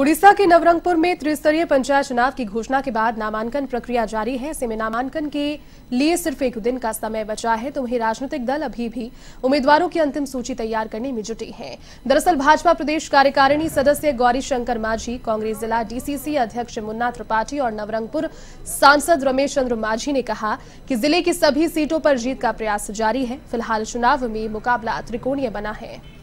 ओडिशा के नवरंगपुर में त्रिस्तरीय पंचायत चुनाव की घोषणा के बाद नामांकन प्रक्रिया जारी है ऐसे में नामांकन के लिए सिर्फ एक दिन का समय बचा है तो वहीं राजनीतिक दल अभी भी उम्मीदवारों की अंतिम सूची तैयार करने में जुटी हैं। दरअसल भाजपा प्रदेश कार्यकारिणी सदस्य गौरी शंकर मांझी कांग्रेस जिला डीसीसी अध्यक्ष मुन्ना त्रिपाठी और नवरंगपुर सांसद रमेश चंद्र मांझी ने कहा कि जिले की सभी सीटों पर जीत का प्रयास जारी है फिलहाल चुनाव में मुकाबला त्रिकोणीय बना है